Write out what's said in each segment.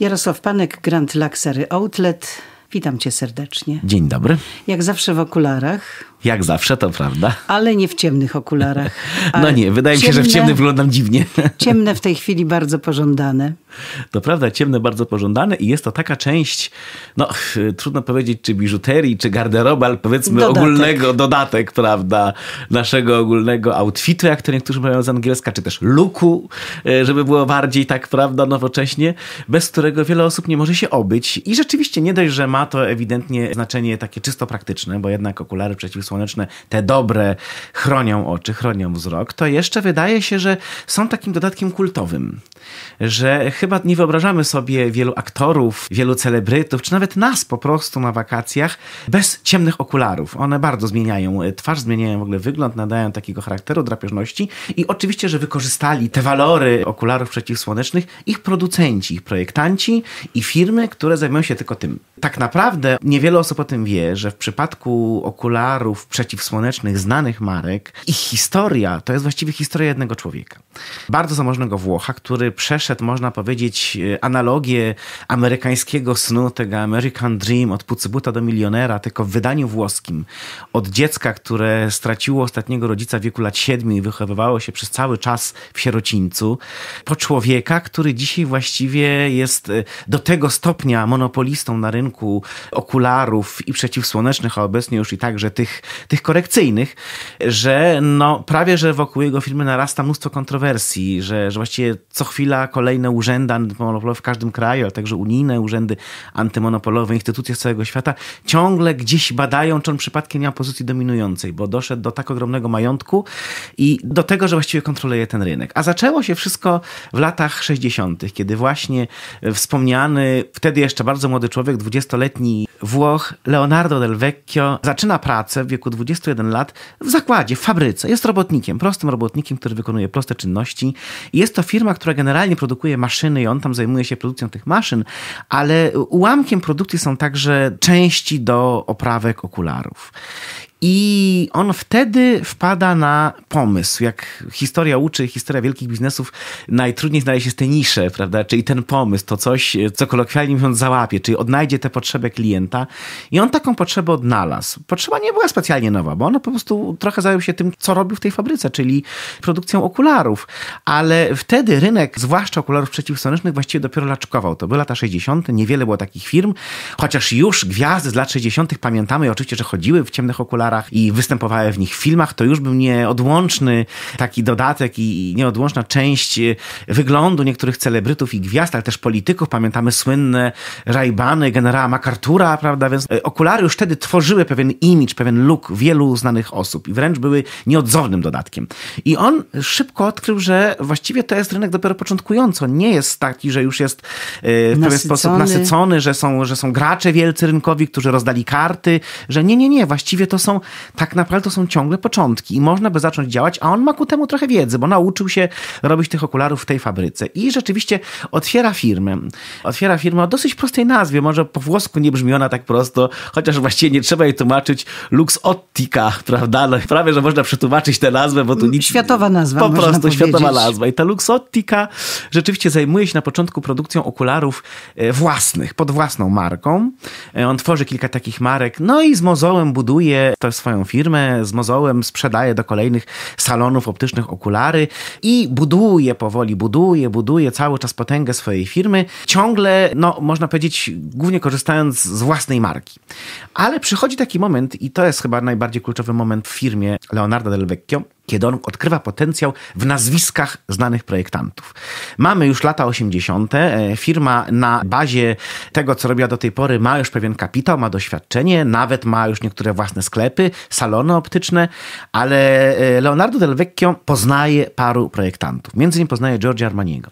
Jarosław Panek, Grand Luxury Outlet. Witam cię serdecznie. Dzień dobry. Jak zawsze w okularach, jak zawsze, to prawda. Ale nie w ciemnych okularach. no nie, wydaje ciemne, mi się, że w ciemnych wyglądam dziwnie. ciemne w tej chwili bardzo pożądane. To prawda, ciemne bardzo pożądane i jest to taka część, no trudno powiedzieć, czy biżuterii, czy garderoby, ale powiedzmy dodatek. ogólnego, dodatek, prawda, naszego ogólnego outfitu, jak to niektórzy mówią z angielska, czy też luku, e, żeby było bardziej tak, prawda, nowocześnie, bez którego wiele osób nie może się obyć. I rzeczywiście nie dość, że ma to ewidentnie znaczenie takie czysto praktyczne, bo jednak okulary przeciwsłoneczne słoneczne, te dobre, chronią oczy, chronią wzrok, to jeszcze wydaje się, że są takim dodatkiem kultowym. Że chyba nie wyobrażamy sobie wielu aktorów, wielu celebrytów, czy nawet nas po prostu na wakacjach bez ciemnych okularów. One bardzo zmieniają e, twarz, zmieniają w ogóle wygląd, nadają takiego charakteru drapieżności i oczywiście, że wykorzystali te walory okularów przeciwsłonecznych ich producenci, ich projektanci i firmy, które zajmują się tylko tym. Tak naprawdę niewiele osób o tym wie, że w przypadku okularów przeciwsłonecznych znanych marek, ich historia to jest właściwie historia jednego człowieka. Bardzo zamożnego Włocha, który przeszedł, można powiedzieć, e, analogię amerykańskiego snu, tego American Dream, od pucybuta do milionera, tylko w wydaniu włoskim. Od dziecka, które straciło ostatniego rodzica w wieku lat siedmiu i wychowywało się przez cały czas w sierocińcu, po człowieka, który dzisiaj właściwie jest e, do tego stopnia monopolistą na rynku okularów i przeciwsłonecznych, a obecnie już i także tych tych korekcyjnych, że no, prawie, że wokół jego firmy narasta mnóstwo kontrowersji, że, że właściwie co chwila kolejne urzędy antymonopolowe w każdym kraju, ale także unijne urzędy antymonopolowe, instytucje z całego świata ciągle gdzieś badają, czy on przypadkiem nie ma pozycji dominującej, bo doszedł do tak ogromnego majątku i do tego, że właściwie kontroluje ten rynek. A zaczęło się wszystko w latach 60., kiedy właśnie wspomniany, wtedy jeszcze bardzo młody człowiek, 20-letni Włoch Leonardo del Vecchio, zaczyna pracę w wieku 21 lat w zakładzie, w fabryce. Jest robotnikiem, prostym robotnikiem, który wykonuje proste czynności. Jest to firma, która generalnie produkuje maszyny i on tam zajmuje się produkcją tych maszyn, ale ułamkiem produkcji są także części do oprawek okularów. I on wtedy wpada na pomysł. Jak historia uczy, historia wielkich biznesów, najtrudniej znaleźć jest te nisze, prawda? Czyli ten pomysł, to coś, co kolokwialnie mówiąc załapie, czyli odnajdzie tę potrzebę klienta. I on taką potrzebę odnalazł. Potrzeba nie była specjalnie nowa, bo on po prostu trochę zajął się tym, co robił w tej fabryce, czyli produkcją okularów. Ale wtedy rynek, zwłaszcza okularów przeciwsłonecznych, właściwie dopiero laczkował. To były lata 60., niewiele było takich firm, chociaż już gwiazdy z lat 60. pamiętamy, oczywiście, że chodziły w ciemnych okularach i występowały w nich w filmach, to już był nieodłączny taki dodatek i nieodłączna część e, wyglądu niektórych celebrytów i gwiazd, ale też polityków. Pamiętamy słynne Rajbany generała MacArthura, prawda? Więc e, okulary już wtedy tworzyły pewien imidż, pewien look wielu znanych osób i wręcz były nieodzownym dodatkiem. I on szybko odkrył, że właściwie to jest rynek dopiero początkujący. nie jest taki, że już jest e, w pewien sposób nasycony, że są, że są gracze wielcy rynkowi, którzy rozdali karty, że nie, nie, nie, właściwie to są tak naprawdę to są ciągle początki i można by zacząć działać, a on ma ku temu trochę wiedzy, bo nauczył się robić tych okularów w tej fabryce i rzeczywiście otwiera firmę. Otwiera firmę o dosyć prostej nazwie, może po włosku nie brzmi ona tak prosto, chociaż właściwie nie trzeba jej tłumaczyć, Lux Ottica, prawda? No, prawie, że można przetłumaczyć tę nazwę, bo tu nic... Światowa nazwa, Po prostu światowa nazwa. I ta Lux Ottica rzeczywiście zajmuje się na początku produkcją okularów e, własnych, pod własną marką. E, on tworzy kilka takich marek, no i z mozołem buduje swoją firmę, z mozołem sprzedaje do kolejnych salonów optycznych okulary i buduje powoli, buduje, buduje cały czas potęgę swojej firmy, ciągle, no można powiedzieć, głównie korzystając z własnej marki. Ale przychodzi taki moment, i to jest chyba najbardziej kluczowy moment w firmie Leonardo del Vecchio, kiedy on odkrywa potencjał w nazwiskach znanych projektantów. Mamy już lata 80. E, firma na bazie tego, co robiła do tej pory, ma już pewien kapitał, ma doświadczenie, nawet ma już niektóre własne sklepy, salony optyczne, ale e, Leonardo Del Vecchio poznaje paru projektantów. Między innymi poznaje Giorgio Armaniego.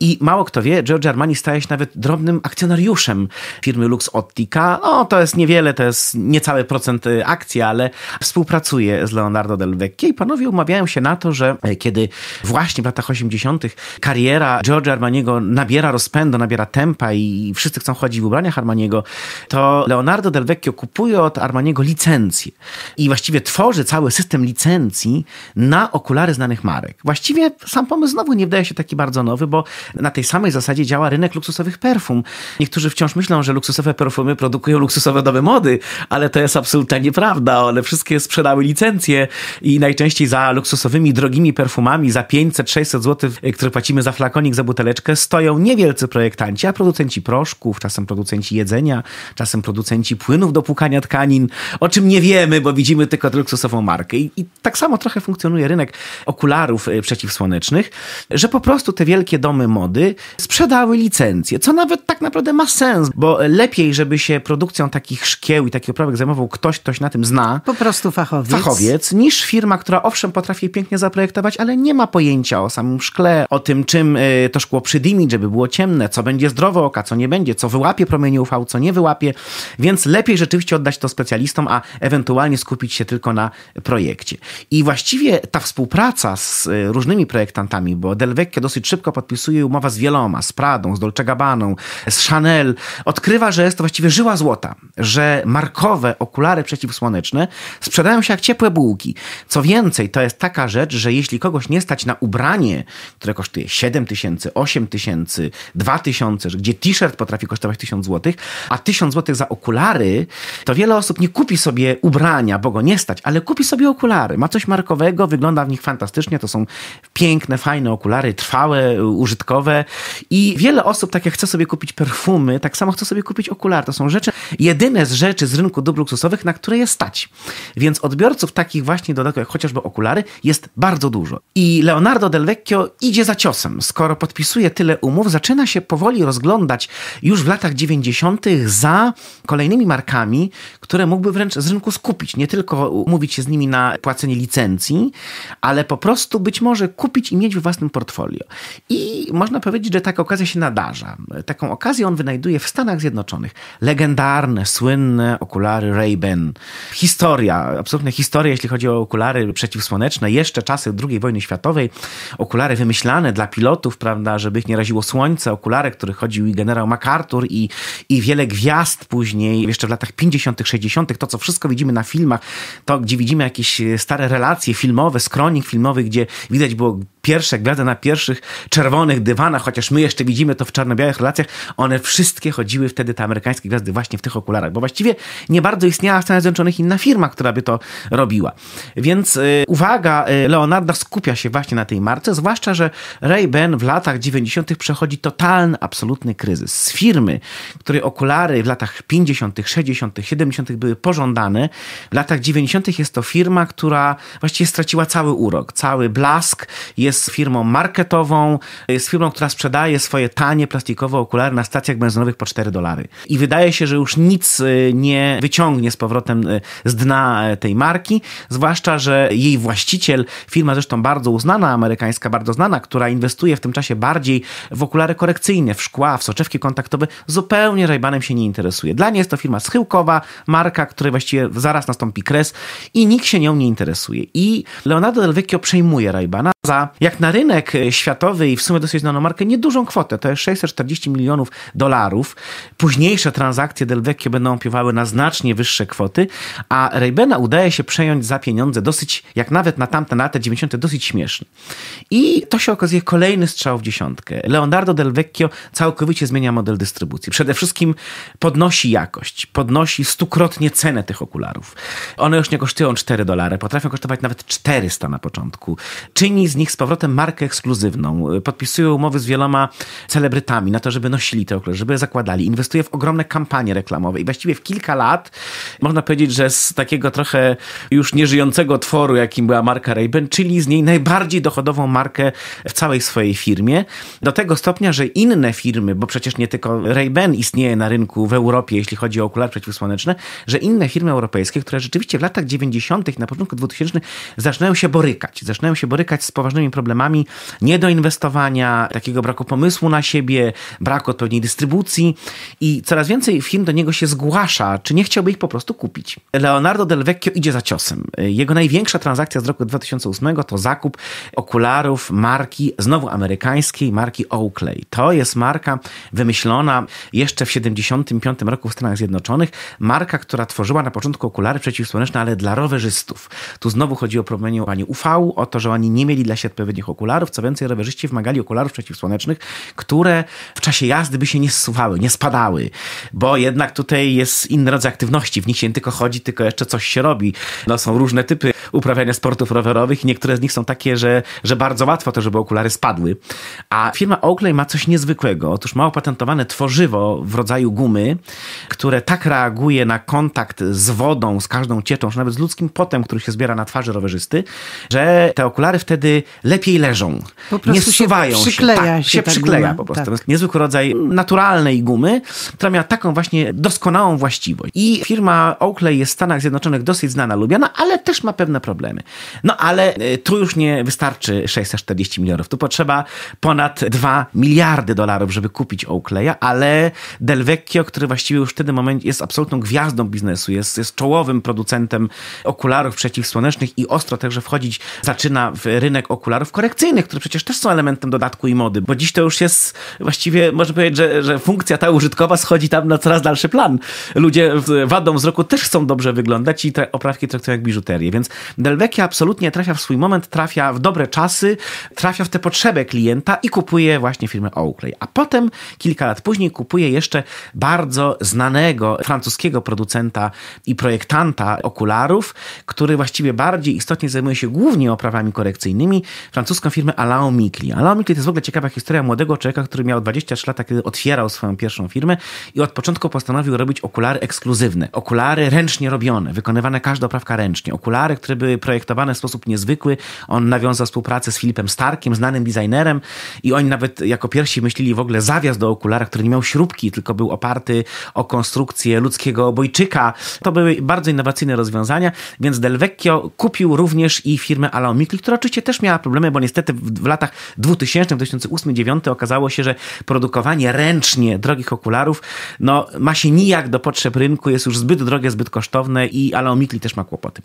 I mało kto wie, Giorgio Armani staje się nawet drobnym akcjonariuszem firmy Lux Optica. No, to jest niewiele, to jest niecały procent e, akcji, ale współpracuje z Leonardo Del Vecchio i panowie umawiają się na to, że e, kiedy właśnie w latach 80. kariera George'a Armaniego nabiera rozpędu, nabiera tempa i wszyscy chcą chodzić w ubraniach Armaniego, to Leonardo Del Vecchio kupuje od Armaniego licencję i właściwie tworzy cały system licencji na okulary znanych marek. Właściwie sam pomysł znowu nie wydaje się taki bardzo nowy, bo na tej samej zasadzie działa rynek luksusowych perfum. Niektórzy wciąż myślą, że luksusowe perfumy produkują luksusowe domy mody, ale to jest absolutnie nieprawda. One wszystkie sprzedały licencje i najczęściej za luksusowymi, drogimi perfumami za 500-600 zł, e, które płacimy za flakonik, za buteleczkę, stoją niewielcy projektanci, a producenci proszków, czasem producenci jedzenia, czasem producenci płynów do płukania tkanin, o czym nie wiemy, bo widzimy tylko luksusową markę. I, i tak samo trochę funkcjonuje rynek okularów e, przeciwsłonecznych, że po prostu te wielkie domy mody sprzedały licencje, co nawet tak naprawdę ma sens, bo lepiej, żeby się produkcją takich szkieł i takich oprawek zajmował ktoś, ktoś na tym zna. Po prostu fachowiec. Fachowiec, niż firma, która owszem on potrafi pięknie zaprojektować, ale nie ma pojęcia o samym szkle, o tym, czym e, to szkło przydymić, żeby było ciemne, co będzie zdrowe oka, co nie będzie, co wyłapie promienie UV, co nie wyłapie, więc lepiej rzeczywiście oddać to specjalistom, a ewentualnie skupić się tylko na projekcie. I właściwie ta współpraca z e, różnymi projektantami, bo Del dosyć szybko podpisuje umowę z wieloma, z Pradą, z Dolce Gabbaną, z Chanel, odkrywa, że jest to właściwie żyła złota, że markowe okulary przeciwsłoneczne sprzedają się jak ciepłe bułki. Co więcej, to to jest taka rzecz, że jeśli kogoś nie stać na ubranie, które kosztuje 7 tysięcy, 8 tysięcy, 2 tysiące, gdzie t-shirt potrafi kosztować 1000 zł, a 1000 zł za okulary, to wiele osób nie kupi sobie ubrania, bo go nie stać, ale kupi sobie okulary. Ma coś markowego, wygląda w nich fantastycznie, to są piękne, fajne okulary, trwałe, użytkowe i wiele osób, tak jak chce sobie kupić perfumy, tak samo chce sobie kupić okulary. To są rzeczy, jedyne z rzeczy z rynku dóbr luksusowych, na które je stać. Więc odbiorców takich właśnie jak chociażby okulary, dolary jest bardzo dużo. I Leonardo Del Vecchio idzie za ciosem. Skoro podpisuje tyle umów, zaczyna się powoli rozglądać już w latach 90. za kolejnymi markami, które mógłby wręcz z rynku skupić. Nie tylko umówić się z nimi na płacenie licencji, ale po prostu być może kupić i mieć w własnym portfolio. I można powiedzieć, że taka okazja się nadarza. Taką okazję on wynajduje w Stanach Zjednoczonych. Legendarne, słynne okulary Ray-Ban. Historia, absolutna historia, jeśli chodzi o okulary przeciwsłoneczne słoneczne, jeszcze czasy II wojny światowej, okulary wymyślane dla pilotów, prawda, żeby ich nie raziło słońce, okulary, które chodził i generał MacArthur i, i wiele gwiazd później, jeszcze w latach 50., -tych, 60., -tych, to co wszystko widzimy na filmach, to gdzie widzimy jakieś e, stare relacje filmowe, skronik filmowy, gdzie widać było pierwsze gwiazdy na pierwszych czerwonych dywanach, chociaż my jeszcze widzimy to w czarno-białych relacjach, one wszystkie chodziły wtedy, te amerykańskie gwiazdy, właśnie w tych okularach, bo właściwie nie bardzo istniała w Stanach Zjednoczonych inna firma, która by to robiła. Więc yy, e, uważam, uwaga y, Leonarda skupia się właśnie na tej marce, zwłaszcza, że Ray-Ban w latach 90. przechodzi totalny, absolutny kryzys. Z firmy, której okulary w latach 50., 60., 70. były pożądane, w latach 90. jest to firma, która właściwie straciła cały urok, cały blask, jest firmą marketową, jest firmą, która sprzedaje swoje tanie plastikowe okulary na stacjach benzynowych po 4 dolary. I wydaje się, że już nic y, nie wyciągnie z powrotem y, z dna tej marki, zwłaszcza, że jej właściciel właściciel, firma zresztą bardzo uznana, amerykańska, bardzo znana, która inwestuje w tym czasie bardziej w okulary korekcyjne, w szkła, w soczewki kontaktowe, zupełnie Raybanem się nie interesuje. Dla niej jest to firma schyłkowa, marka, której właściwie zaraz nastąpi kres i nikt się nią nie interesuje. I Leonardo Del Vecchio przejmuje Raybana za, jak na rynek e, światowy i w sumie dosyć znaną markę, niedużą kwotę, to jest 640 milionów dolarów. Późniejsze transakcje Del Vecchio będą opiewały na znacznie wyższe kwoty, a Raybana udaje się przejąć za pieniądze dosyć, jak na nawet na tamte lata 90. dosyć śmieszny. I to się okazuje kolejny strzał w dziesiątkę. Leonardo del Vecchio całkowicie zmienia model dystrybucji. Przede wszystkim podnosi jakość, podnosi stukrotnie cenę tych okularów. One już nie kosztują 4 dolary, potrafią kosztować nawet 400 na początku. Czyni z nich z powrotem markę ekskluzywną. Podpisują umowy z wieloma celebrytami na to, żeby nosili te okulary, żeby je zakładali. Inwestuje w ogromne kampanie reklamowe i właściwie w kilka lat można powiedzieć, że z takiego trochę już nieżyjącego tworu, jakim była marka ray czyli z niej najbardziej dochodową markę w całej swojej firmie. Do tego stopnia, że inne firmy, bo przecież nie tylko ray istnieje na rynku w Europie, jeśli chodzi o okulary przeciwsłoneczne, że inne firmy europejskie, które rzeczywiście w latach 90., na początku 2000 zaczynają się borykać. Zaczynają się borykać z poważnymi problemami niedoinwestowania, takiego braku pomysłu na siebie, braku odpowiedniej dystrybucji i coraz więcej firm do niego się zgłasza, czy nie chciałby ich po prostu kupić. Leonardo Del Vecchio idzie za ciosem. Jego największa transakcja z roku 2008 to zakup okularów marki, znowu amerykańskiej, marki Oakley. To jest marka wymyślona jeszcze w 75 roku w Stanach Zjednoczonych. Marka, która tworzyła na początku okulary przeciwsłoneczne, ale dla rowerzystów. Tu znowu chodzi o promieniowanie UV, o to, że oni nie mieli dla siebie odpowiednich okularów. Co więcej, rowerzyści wymagali okularów przeciwsłonecznych, które w czasie jazdy by się nie zsuwały, nie spadały, bo jednak tutaj jest inny rodzaj aktywności. W nich się nie tylko chodzi, tylko jeszcze coś się robi. No, są różne typy uprawiania sportów rowerowych i niektóre z nich są takie, że, że bardzo łatwo to, żeby okulary spadły. A firma Oakley ma coś niezwykłego. Otóż ma opatentowane tworzywo w rodzaju gumy, które tak reaguje na kontakt z wodą, z każdą cieczą, czy nawet z ludzkim potem, który się zbiera na twarzy rowerzysty, że te okulary wtedy lepiej leżą. Po prostu nie suwają się. Przykleja tak, się, się, tak przykleja guma. po prostu. Tak. Niezwykły rodzaj naturalnej gumy, która miała taką właśnie doskonałą właściwość. I firma Oakley jest w Stanach Zjednoczonych dosyć znana, lubiana, ale też ma pewne problemy. No ale e, tu już nie wystarczy 640 milionów. Tu potrzeba ponad 2 miliardy dolarów, żeby kupić Oakleya, ale Del Vecchio, który właściwie już w tym momencie jest absolutną gwiazdą biznesu, jest, jest czołowym producentem okularów przeciwsłonecznych i ostro także wchodzić zaczyna w rynek okularów korekcyjnych, które przecież też są elementem dodatku i mody, bo dziś to już jest właściwie, można powiedzieć, że, że funkcja ta użytkowa schodzi tam na coraz dalszy plan. Ludzie wadą wzroku też chcą dobrze wyglądać i te oprawki traktują jak biżuterię, więc Delvecchia absolutnie trafia w swój moment, trafia w dobre czasy, trafia w tę potrzebę klienta i kupuje właśnie firmę Oakley. A potem, kilka lat później, kupuje jeszcze bardzo znanego francuskiego producenta i projektanta okularów, który właściwie bardziej istotnie zajmuje się głównie oprawami korekcyjnymi, francuską firmę Alain Mikli. Alain Mikli to jest w ogóle ciekawa historia młodego człowieka, który miał 23 lata, kiedy otwierał swoją pierwszą firmę i od początku postanowił robić okulary ekskluzywne, okulary ręcznie robione, wykonywane każda oprawka ręcznie, okulary, które które były projektowane w sposób niezwykły. On nawiązał współpracę z Filipem Starkiem, znanym designerem i oni nawet jako pierwsi myśleli w ogóle zawias do okulara, który nie miał śrubki, tylko był oparty o konstrukcję ludzkiego obojczyka. To były bardzo innowacyjne rozwiązania, więc Del Vecchio kupił również i firmę Alomikli, która oczywiście też miała problemy, bo niestety w, w latach 2000, 2008-2009 okazało się, że produkowanie ręcznie drogich okularów no, ma się nijak do potrzeb rynku, jest już zbyt drogie, zbyt kosztowne i Alomikli też ma kłopoty.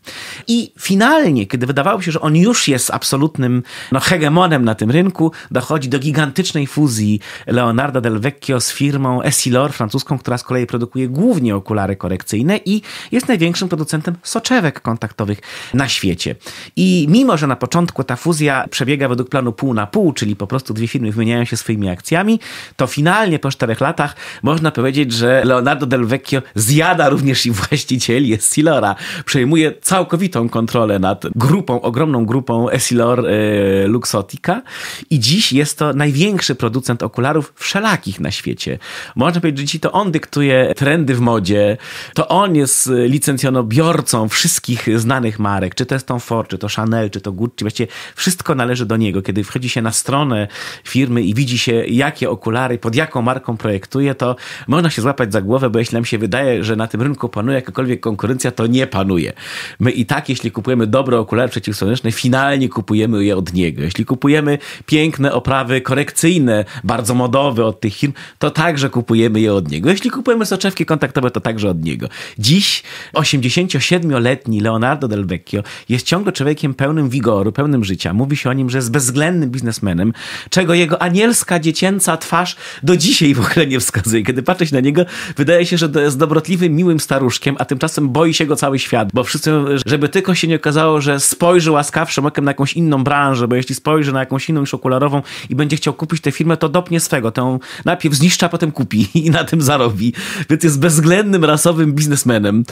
I finalnie, kiedy wydawało się, że on już jest absolutnym no, hegemonem na tym rynku, dochodzi do gigantycznej fuzji Leonardo Del Vecchio z firmą Essilor francuską, która z kolei produkuje głównie okulary korekcyjne i jest największym producentem soczewek kontaktowych na świecie. I mimo, że na początku ta fuzja przebiega według planu pół na pół, czyli po prostu dwie firmy wymieniają się swoimi akcjami, to finalnie po czterech latach można powiedzieć, że Leonardo Del Vecchio zjada również i właścicieli Essilora, przejmuje całkowitą kontrolę kontrolę nad grupą, ogromną grupą Essilor e, Luxottica i dziś jest to największy producent okularów wszelakich na świecie. Można powiedzieć, że to on dyktuje trendy w modzie, to on jest licencjonobiorcą wszystkich znanych marek, czy to jest Tom Ford, czy to Chanel, czy to Gucci, właściwie wszystko należy do niego. Kiedy wchodzi się na stronę firmy i widzi się, jakie okulary, pod jaką marką projektuje, to można się złapać za głowę, bo jeśli nam się wydaje, że na tym rynku panuje jakakolwiek konkurencja, to nie panuje. My i tak, jeśli kupujemy dobre okulary przeciwsłoneczne, finalnie kupujemy je od niego. Jeśli kupujemy piękne oprawy korekcyjne, bardzo modowe od tych firm, to także kupujemy je od niego. Jeśli kupujemy soczewki kontaktowe, to także od niego. Dziś 87-letni Leonardo Del Vecchio jest ciągle człowiekiem pełnym wigoru, pełnym życia. Mówi się o nim, że jest bezwzględnym biznesmenem, czego jego anielska, dziecięca twarz do dzisiaj w ogóle nie wskazuje. Kiedy patrzeć na niego, wydaje się, że jest dobrotliwym, miłym staruszkiem, a tymczasem boi się go cały świat, bo wszyscy, żeby tylko się się nie okazało, że spojrzy łaskawszym okiem na jakąś inną branżę, bo jeśli spojrzy na jakąś inną szokularową okularową i będzie chciał kupić tę firmę, to dopnie swego. Tę najpierw zniszcza, potem kupi i na tym zarobi. Więc jest bezwzględnym rasowym biznesmenem,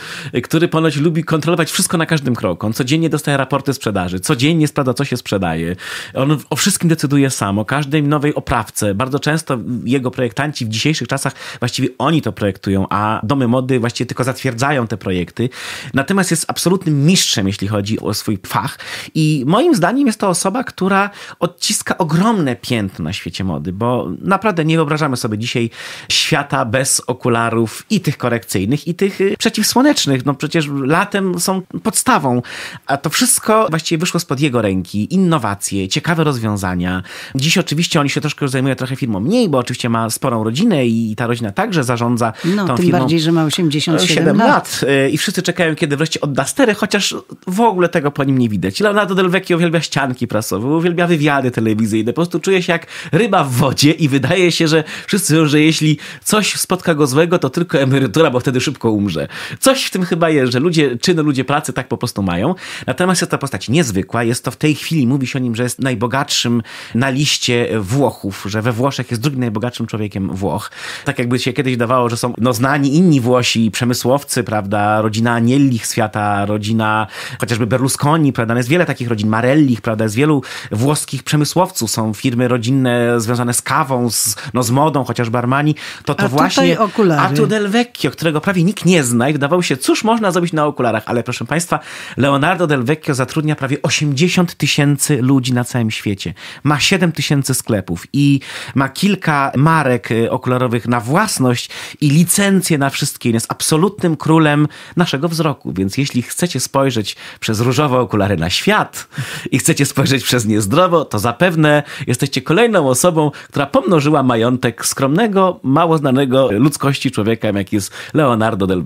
który ponoć lubi kontrolować wszystko na każdym kroku. On codziennie dostaje raporty sprzedaży, codziennie sprawdza, co się sprzedaje. On o wszystkim decyduje sam, o każdej nowej oprawce. Bardzo często jego projektanci w dzisiejszych czasach właściwie oni to projektują, a domy mody właściwie tylko zatwierdzają te projekty. Natomiast jest absolutnym mistrzem, jeśli jeśli chodzi o swój fach. I moim zdaniem jest to osoba, która odciska ogromne piętno na świecie mody, bo naprawdę nie wyobrażamy sobie dzisiaj świata bez okularów i tych korekcyjnych, i tych y, przeciwsłonecznych. No przecież latem są podstawą, a to wszystko właściwie wyszło spod jego ręki. Innowacje, ciekawe rozwiązania. Dziś oczywiście on się troszkę już zajmuje trochę firmą mniej, bo oczywiście ma sporą rodzinę i ta rodzina także zarządza no, tą tym firmą. bardziej, że ma 87 lat. lat. Y, I wszyscy czekają, kiedy wreszcie odda stery, chociaż w ogóle tego po nim nie widać. Leonardo Del Vecchio uwielbia ścianki prasowe, uwielbia wywiady telewizyjne, po prostu czuje się jak ryba w wodzie i wydaje się, że wszyscy wiedzą, że jeśli coś spotka go złego, to tylko emerytura, bo wtedy szybko umrze. Coś w tym chyba jest, że ludzie, czyny, ludzie pracy tak po prostu mają. Natomiast jest to postać niezwykła, jest to w tej chwili, mówi się o nim, że jest najbogatszym na liście Włochów, że we Włoszech jest drugim najbogatszym człowiekiem Włoch. Tak jakby się kiedyś dawało, że są no, znani inni Włosi, przemysłowcy, prawda, rodzina Anielich świata, rodzina chociażby Berlusconi, prawda, no jest wiele takich rodzin, Marelli, prawda, jest wielu włoskich przemysłowców, są firmy rodzinne związane z kawą, z, no, z modą, chociażby Armani, to to a właśnie Artur Del Vecchio, którego prawie nikt nie zna i wydawało się, cóż można zrobić na okularach, ale proszę Państwa, Leonardo Del Vecchio zatrudnia prawie 80 tysięcy ludzi na całym świecie. Ma 7 tysięcy sklepów i ma kilka marek y, okularowych na własność i licencje na wszystkie. Jest absolutnym królem naszego wzroku, więc jeśli chcecie spojrzeć przez różowe okulary na świat i chcecie spojrzeć przez niezdrowo, to zapewne jesteście kolejną osobą, która pomnożyła majątek skromnego, mało znanego ludzkości człowieka, jakim jest Leonardo del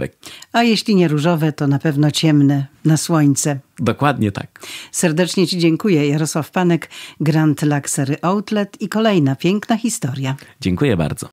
A jeśli nie różowe, to na pewno ciemne na słońce. Dokładnie tak. Serdecznie Ci dziękuję. Jarosław Panek, Grand Luxury Outlet i kolejna piękna historia. Dziękuję bardzo.